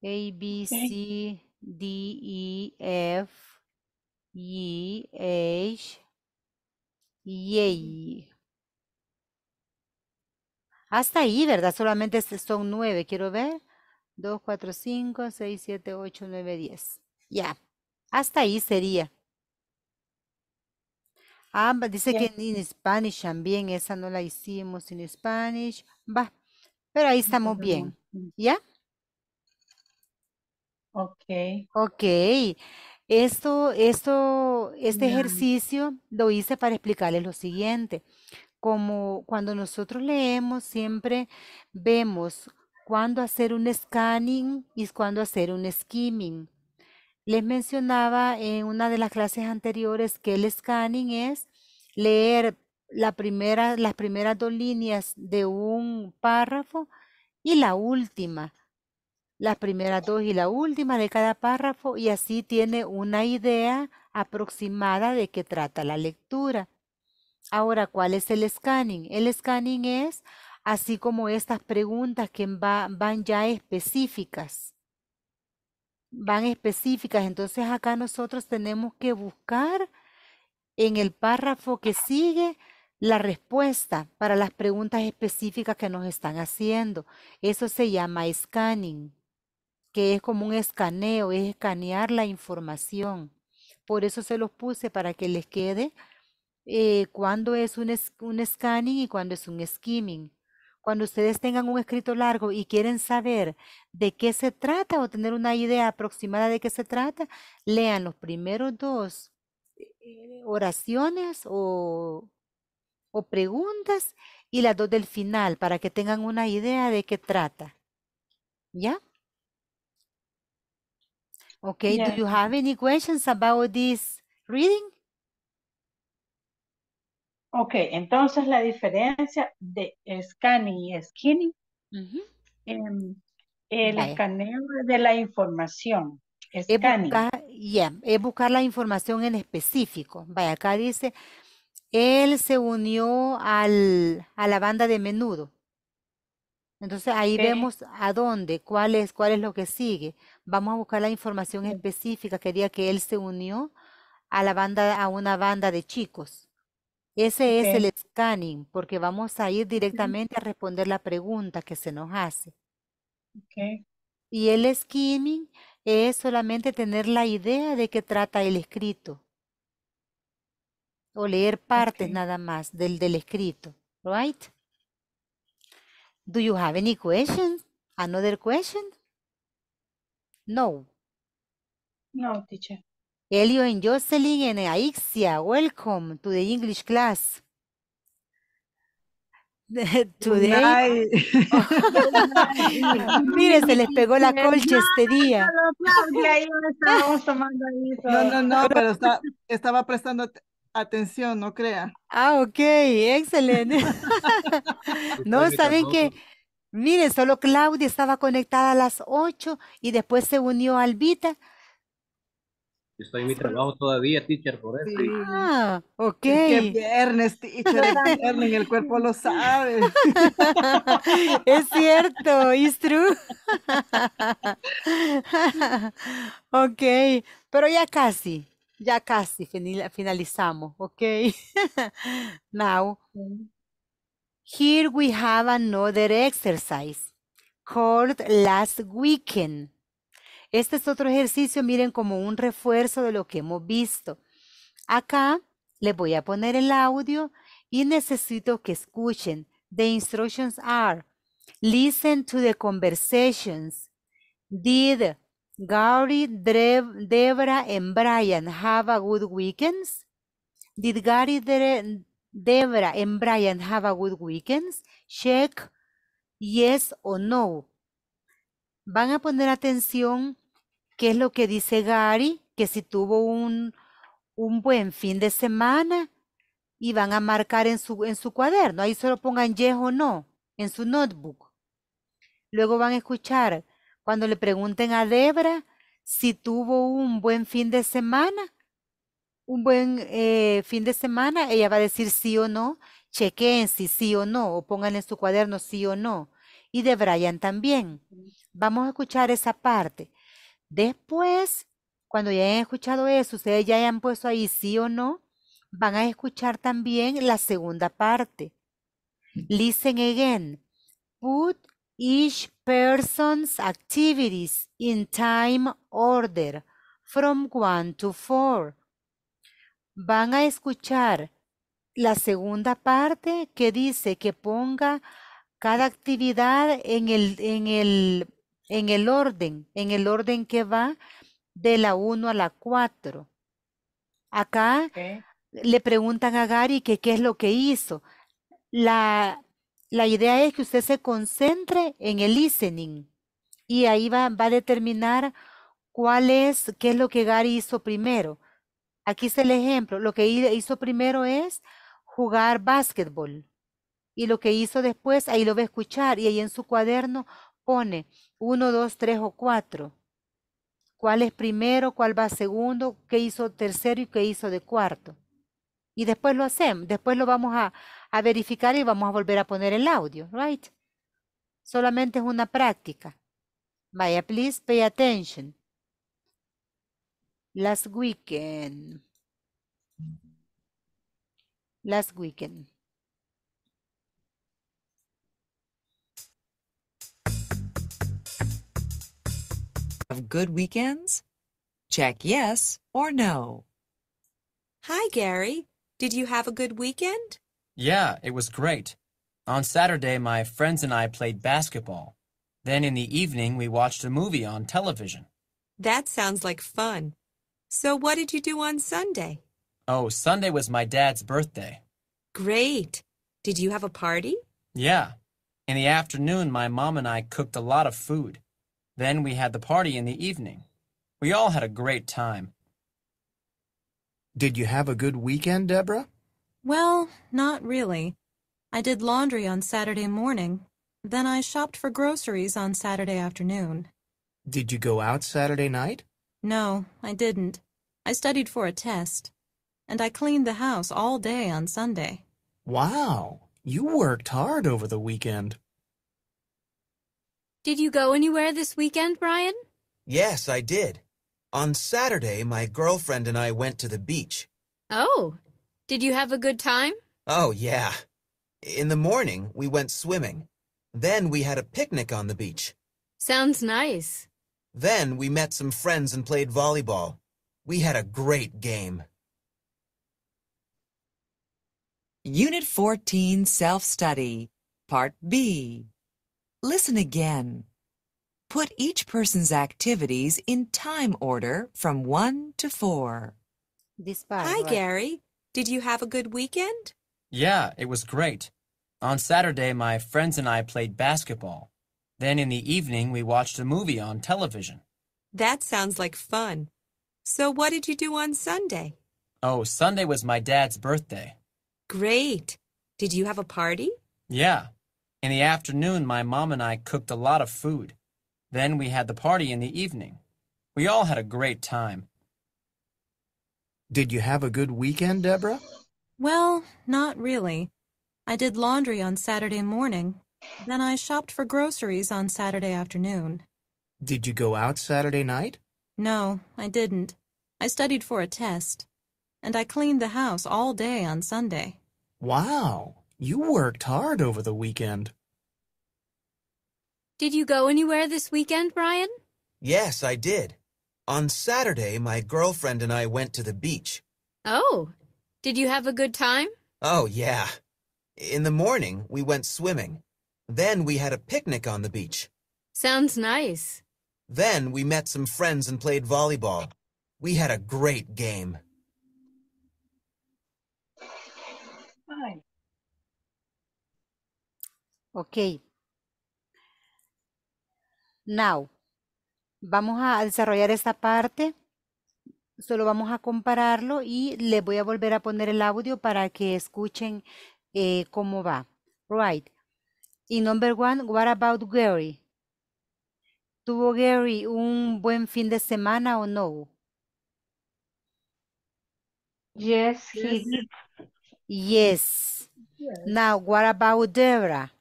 A, B, C, D, E, F, G, H, Y. Hasta ahí, ¿verdad? Solamente son nueve. Quiero ver. Dos, cuatro, cinco, seis, siete, ocho, nueve, diez. Ya, hasta ahí sería. Ah, dice que en Spanish también, esa no la hicimos en Spanish. Va, pero ahí estamos bien. ¿Ya? Ok. Ok. Esto, esto, este ejercicio lo hice para explicarles lo siguiente. Como cuando nosotros leemos, siempre vemos cuándo hacer un scanning y cuándo hacer un skimming. Les mencionaba en una de las clases anteriores que el scanning es leer las primeras dos líneas de un párrafo y la última, las primeras dos y la última de cada párrafo y así tiene una idea aproximada de qué trata la lectura. Ahora, ¿cuál es el scanning? El scanning es así como estas preguntas que van ya específicas van específicas. Entonces acá nosotros tenemos que buscar en el párrafo que sigue la respuesta para las preguntas específicas que nos están haciendo. Eso se llama scanning, que es como un escaneo, es escanear la información. Por eso se los puse para que les quede eh, cuándo es un, un scanning y cuándo es un skimming cuando ustedes tengan un escrito largo y quieren saber de qué se trata o tener una idea aproximada de qué se trata, lean los primeros dos eh, oraciones o, preguntas y las dos del final para que tengan una idea de qué trata. ¿Ya? Okay, do you have any questions about this reading? Ok, entonces la diferencia de scanning y skinning, em, el escaneo de la información. Scanning. Es buscar, buscar la información en específico. Vaya, acá dice, él se unió al, a la banda de menudo. Entonces ahí vemos a dónde, cuál es, cuál es lo que sigue. Vamos a buscar la información específica quería que él se unió a la banda, a una banda de chicos. Ese es el scanning, porque vamos a ir directamente a responder la pregunta que se nos hace. Y el skimming es solamente tener la idea de qué trata el escrito. O leer partes nada más del, del escrito. Right? Do you have any questions? Another question? No. No, teacher. Elio and Jocelyn en Aixia, welcome to the English class. Today. Mire, se les pegó la colcha este día. No, no, no, pero estaba prestando atención, no crea. Ah, ok, excelente. no, saben que, mire, solo Claudia estaba conectada a las 8 y después se unió a Albita estoy en mi trabajo todavía, teacher, por eso. Sí. Ah, ok. Qué viernes, teacher, viernes, el cuerpo lo sabe. es cierto, is true. ok, pero ya casi, ya casi finalizamos, ok. Now, mm. here we have another exercise called last weekend. Este es otro ejercicio, miren, como un refuerzo de lo que hemos visto. Acá les voy a poner el audio y necesito que escuchen. The instructions are, listen to the conversations. Did Gary, Deborah, Debra, and Brian have a good weekend? Did Gary, Deborah Debra, and Brian have a good weekend? Check yes or no. Van a poner atención ¿Qué es lo que dice Gary? Que si tuvo un, buen fin de semana y van a marcar en su, en su cuaderno. Ahí solo pongan yes o no en su notebook. Luego van a escuchar cuando le pregunten a Debra si tuvo un buen fin de semana. Un buen eh, fin de semana, ella va a decir sí o no. Chequen si sí o no, o pongan en su cuaderno sí o no. Y de Brian también. Vamos a escuchar esa parte. Después, cuando ya hayan escuchado eso, ustedes ya hayan puesto ahí sí o no, van a escuchar también la segunda parte. Mm. Listen again. Put each person's activities in time order from one to four. Van a escuchar la segunda parte que dice que ponga cada actividad en el, en el en el orden, en el orden que va de la 1 a la 4. Acá le preguntan a Gary que qué es lo que hizo. La, la idea es que usted se concentre en el listening y ahí va, va a determinar cuál es, qué es lo que Gary hizo primero. Aquí está el ejemplo. Lo que hizo primero es jugar básquetbol. Y lo que hizo después, ahí lo va a escuchar. Y ahí en su cuaderno pone uno, dos, tres o cuatro. ¿Cuál es primero? ¿Cuál va segundo? ¿Qué hizo tercero y qué hizo de cuarto? Y después lo hacemos, después lo vamos a, a verificar y vamos a volver a poner el audio, right? Solamente es una práctica. Vaya, please pay attention. Last weekend. Last weekend. of good weekends? Check yes or no. Hi, Gary. Did you have a good weekend? Yeah, it was great. On Saturday, my friends and I played basketball. Then in the evening, we watched a movie on television. That sounds like fun. So, what did you do on Sunday? Oh, Sunday was my dad's birthday. Great. Did you have a party? Yeah. In the afternoon, my mom and I cooked a lot of food. Then we had the party in the evening. We all had a great time. Did you have a good weekend, Deborah? Well, not really. I did laundry on Saturday morning. Then I shopped for groceries on Saturday afternoon. Did you go out Saturday night? No, I didn't. I studied for a test. And I cleaned the house all day on Sunday. Wow, you worked hard over the weekend. Did you go anywhere this weekend, Brian? Yes, I did. On Saturday, my girlfriend and I went to the beach. Oh, did you have a good time? Oh, yeah. In the morning, we went swimming. Then we had a picnic on the beach. Sounds nice. Then we met some friends and played volleyball. We had a great game. Unit 14 Self Study, Part B. Listen again. Put each person's activities in time order from 1 to 4. Hi, Gary. Did you have a good weekend? Yeah, it was great. On Saturday, my friends and I played basketball. Then in the evening, we watched a movie on television. That sounds like fun. So what did you do on Sunday? Oh, Sunday was my dad's birthday. Great. Did you have a party? Yeah, in the afternoon, my mom and I cooked a lot of food. Then we had the party in the evening. We all had a great time. Did you have a good weekend, Deborah? Well, not really. I did laundry on Saturday morning. Then I shopped for groceries on Saturday afternoon. Did you go out Saturday night? No, I didn't. I studied for a test. And I cleaned the house all day on Sunday. Wow! You worked hard over the weekend. Did you go anywhere this weekend, Brian? Yes, I did. On Saturday, my girlfriend and I went to the beach. Oh, did you have a good time? Oh, yeah. In the morning, we went swimming. Then we had a picnic on the beach. Sounds nice. Then we met some friends and played volleyball. We had a great game. Ok. Now, vamos a desarrollar esta parte. Solo vamos a compararlo y le voy a volver a poner el audio para que escuchen eh, cómo va. Right. Y number one, what about Gary? ¿Tuvo Gary un buen fin de semana o no? Yes, he did. Yes. yes. Now, what about Deborah?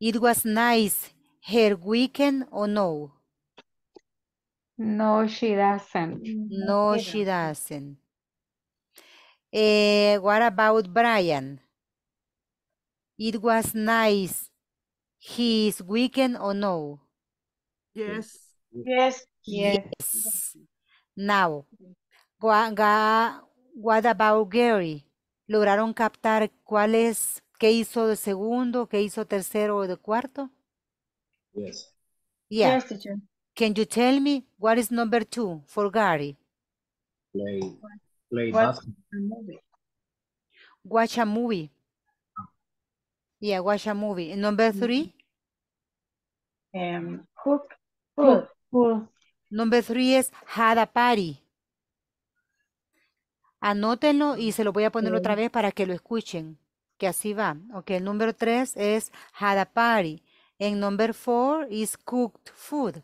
It was nice. Her weekend or no? No, she doesn't. No, she doesn't. Eh, what about Brian? It was nice. His weekend or no? Yes. Yes. Yes. Now, what about Gary? ¿Lograron captar cuál qué hizo de segundo, qué hizo tercero o de cuarto? Yes. Yes, Can you tell me what is number two for Gary? Play, play basketball. movie. Watch a movie. Yeah, watch a movie. Mm-hmm. Um, number three? cook. Number three es had a party. Anótenlo y se lo voy a poner otra vez para que lo escuchen que así va. Ok, el número tres es had a party. And number four is cooked food.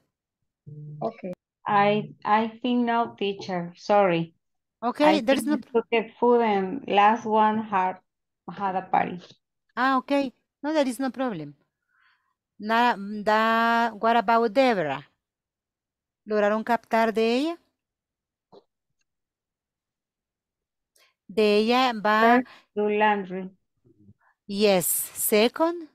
Okay. I I think no, teacher. Sorry. Okay, there's no cooked food and last one had a party. Ah, okay. No, there is no problem. Nada, what about Deborah? ¿Lograron captar de ella? De ella va... Do laundry. Yes. Second?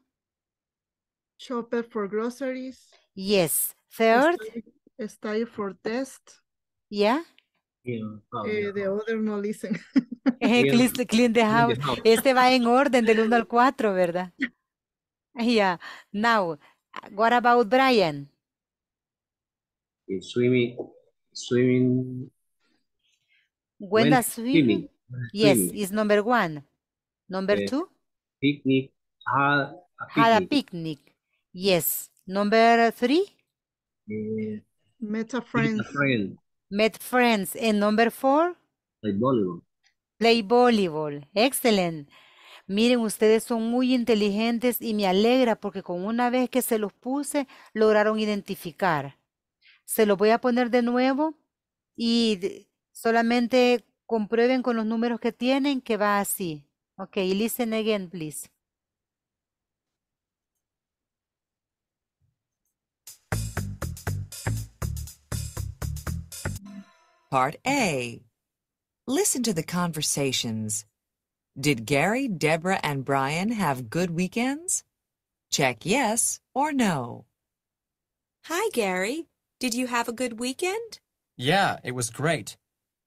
Shopper for groceries. Yes. Third? Study, study for test. Yeah. Eh, yeah. eh, the other no listen. Eh, clean, clean the house. Este va en orden del 1 al 4, ¿verdad? Yeah. Now, what about Brian? It's swimming. Swimming. When, when swimming. swimming. Yes, swimming. is number one. Number yeah. two? Picnic. Had a picnic. Yes. Number three? Eh, met Met, friends. En number four? Play volleyball. Play volleyball. Excellent. Miren, ustedes son muy inteligentes y me alegra porque con una vez que se los puse, lograron identificar. Se los voy a poner de nuevo y solamente comprueben con los números que tienen que va así. Okay, listen again, please. Part A. Listen to the conversations. Did Gary, Deborah, and Brian have good weekends? Check yes or no. Hi, Gary. Did you have a good weekend? Yeah, it was great.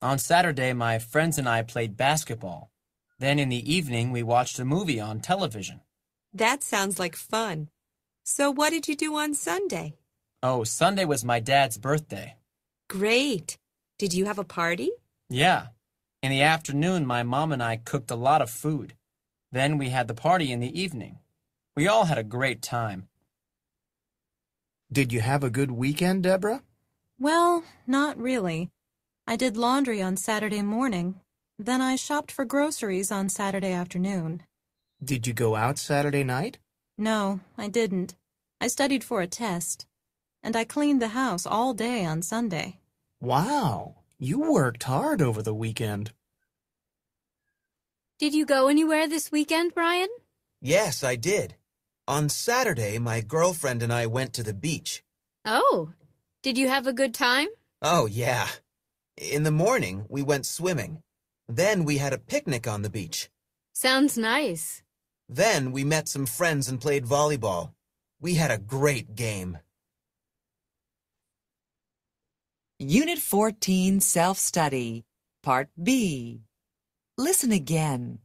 On Saturday, my friends and I played basketball. Then in the evening, we watched a movie on television. That sounds like fun. So what did you do on Sunday? Oh, Sunday was my dad's birthday. Great. Did you have a party? Yeah. In the afternoon, my mom and I cooked a lot of food. Then we had the party in the evening. We all had a great time. Did you have a good weekend, Deborah? Well, not really. I did laundry on Saturday morning, then I shopped for groceries on Saturday afternoon. Did you go out Saturday night? No, I didn't. I studied for a test. And I cleaned the house all day on Sunday. Wow, you worked hard over the weekend. Did you go anywhere this weekend, Brian? Yes, I did. On Saturday, my girlfriend and I went to the beach. Oh, did you have a good time? Oh, yeah. In the morning, we went swimming. Then we had a picnic on the beach. Sounds nice. Then we met some friends and played volleyball. We had a great game. Unit 14 Self-Study, Part B. Listen again.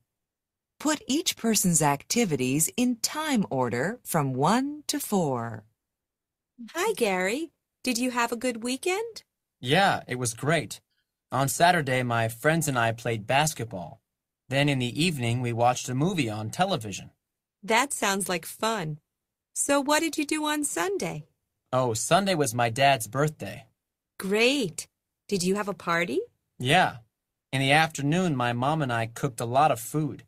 Put each person's activities in time order from 1 to 4. Hi, Gary. Did you have a good weekend? Yeah, it was great. On Saturday, my friends and I played basketball. Then in the evening, we watched a movie on television. That sounds like fun. So what did you do on Sunday? Oh, Sunday was my dad's birthday. Great. Did you have a party? Yeah. In the afternoon, my mom and I cooked a lot of food.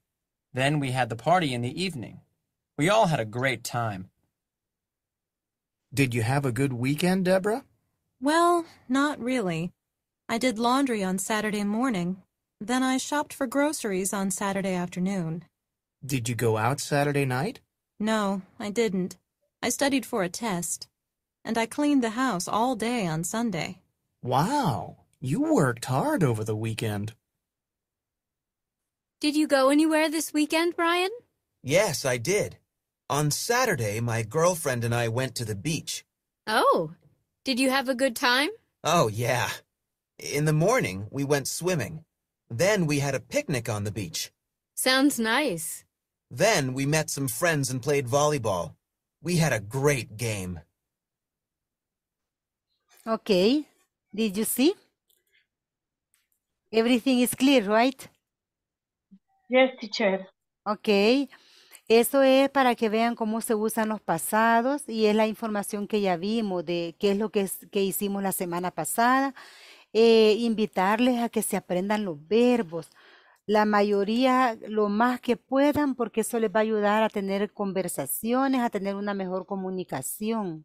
Then we had the party in the evening. We all had a great time. Did you have a good weekend, Deborah? Well, not really. I did laundry on Saturday morning. Then I shopped for groceries on Saturday afternoon. Did you go out Saturday night? No, I didn't. I studied for a test. And I cleaned the house all day on Sunday. Wow, you worked hard over the weekend. Did you go anywhere this weekend, Brian? Yes, I did. On Saturday, my girlfriend and I went to the beach. Oh, did you have a good time? Oh, yeah. In the morning, we went swimming. Then we had a picnic on the beach. Sounds nice. Then we met some friends and played volleyball. We had a great game. Okay. Did you see? Everything is clear, right? Yes, teacher. Okay. Eso es para que vean cómo se usan los pasados y es la información que ya vimos de qué es lo que, es, que hicimos la semana pasada. Eh, invitarles a que se aprendan los verbos, la mayoría lo más que puedan, porque eso les va a ayudar a tener conversaciones, a tener una mejor comunicación.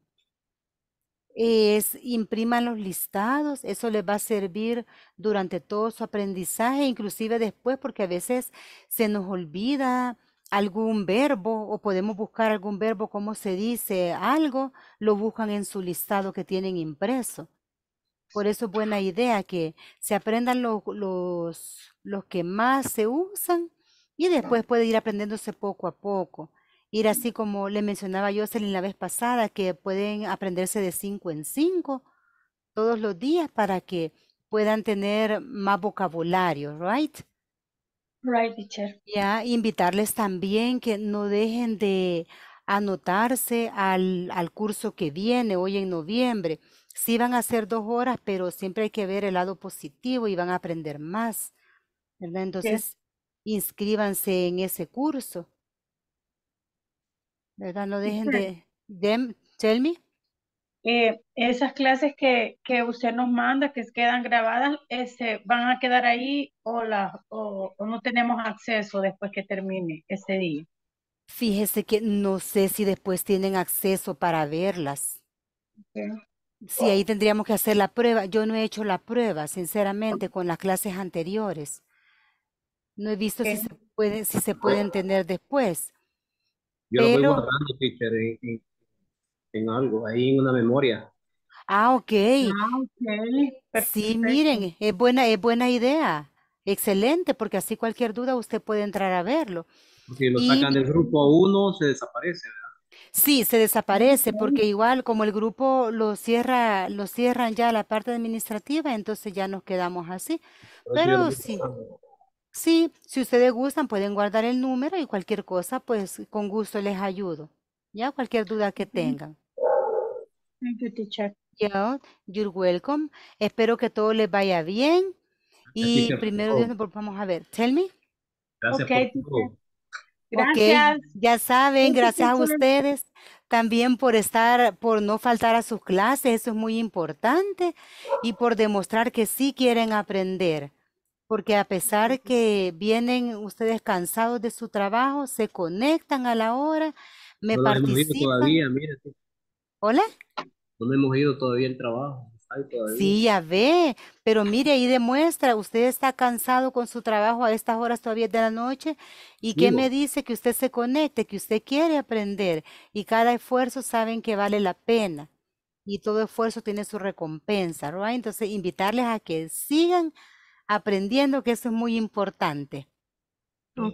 impriman los listados, eso les va a servir durante todo su aprendizaje, inclusive después, porque a veces se nos olvida algún verbo o podemos buscar algún verbo, como se dice algo, lo buscan en su listado que tienen impreso. Por eso es buena idea que se aprendan los, los, que más se usan y después puede ir aprendiéndose poco a poco. Ir así como le mencionaba yo en la vez pasada, que pueden aprenderse de cinco en cinco todos los días para que puedan tener más vocabulario, right? Right, teacher. Ya, invitarles también que no dejen de anotarse al, al curso que viene hoy en noviembre. Sí van a ser dos horas, pero siempre hay que ver el lado positivo y van a aprender más, Entonces, inscríbanse en ese curso, ¿verdad? No dejen de, de tell me. Eh, esas clases que, que, usted nos manda, que quedan grabadas, ese, ¿van a quedar ahí o, las o, no tenemos acceso después que termine ese día? Fíjese que no sé si después tienen acceso para verlas. Sí, ahí tendríamos que hacer la prueba. Yo no he hecho la prueba, sinceramente, con las clases anteriores. No he visto si se puede, entender después. Yo lo voy guardando, teacher, en, algo, ahí en una memoria. Ah, ok. Ah, okay. Sí, miren, es buena, es buena idea. Excelente, porque así cualquier duda usted puede entrar a verlo. Si lo sacan del grupo 1, se desaparece, ¿verdad? Sí, se desaparece porque mm. igual como el grupo lo cierra, lo cierran ya la parte administrativa, entonces ya nos quedamos así. Pues Pero sí, sí, si ustedes gustan pueden guardar el número y cualquier cosa, pues con gusto les ayudo. Ya cualquier duda que tengan. Thank you, teacher. you're welcome. Espero que todo les vaya bien. Y primero, vamos a ver. Tell me. Gracias okay, Gracias. Ya saben, gracias a ustedes también por estar, por no faltar a sus clases, eso es muy importante, y por demostrar que sí quieren aprender, porque a pesar que vienen ustedes cansados de su trabajo, se conectan a la hora, me participan. ¿Hola? No hemos ido todavía el trabajo. Sí, ya ve, pero mire, ahí demuestra, usted está cansado con su trabajo a estas horas todavía de la noche, y qué me dice que usted se conecte, que usted quiere aprender, y cada esfuerzo saben que vale la pena, y todo esfuerzo tiene su recompensa, Entonces, invitarles a que sigan aprendiendo, que eso es muy importante.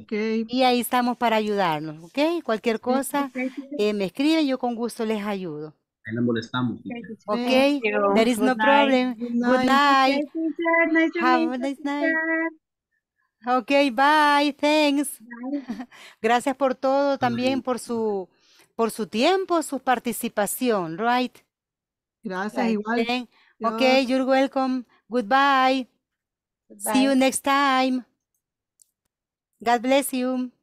Y ahí estamos para ayudarnos, ¿ok? Cualquier cosa, eh, me escriben, yo con gusto les ayudo. Ahí la molestamos. Ok, Okay, there is no problem. Good night. Have a nice night. Ok, bye, thanks. Gracias por todo, también por su por su tiempo, su participación, right? Gracias, igual. ok, you're welcome. Goodbye. See you next time. God bless you.